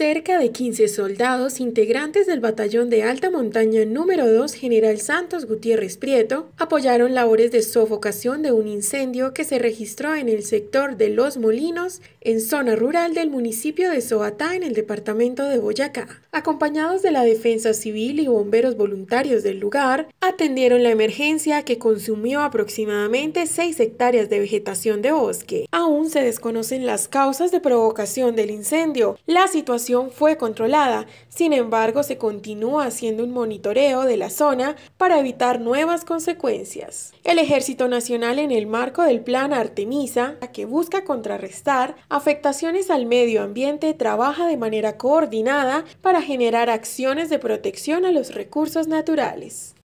Cerca de 15 soldados integrantes del batallón de alta montaña número 2 General Santos Gutiérrez Prieto apoyaron labores de sofocación de un incendio que se registró en el sector de Los Molinos, en zona rural del municipio de Soatá, en el departamento de Boyacá. Acompañados de la defensa civil y bomberos voluntarios del lugar, atendieron la emergencia que consumió aproximadamente 6 hectáreas de vegetación de bosque. Aún se desconocen las causas de provocación del incendio, la situación fue controlada, sin embargo se continúa haciendo un monitoreo de la zona para evitar nuevas consecuencias. El Ejército Nacional en el marco del Plan Artemisa, que busca contrarrestar afectaciones al medio ambiente, trabaja de manera coordinada para generar acciones de protección a los recursos naturales.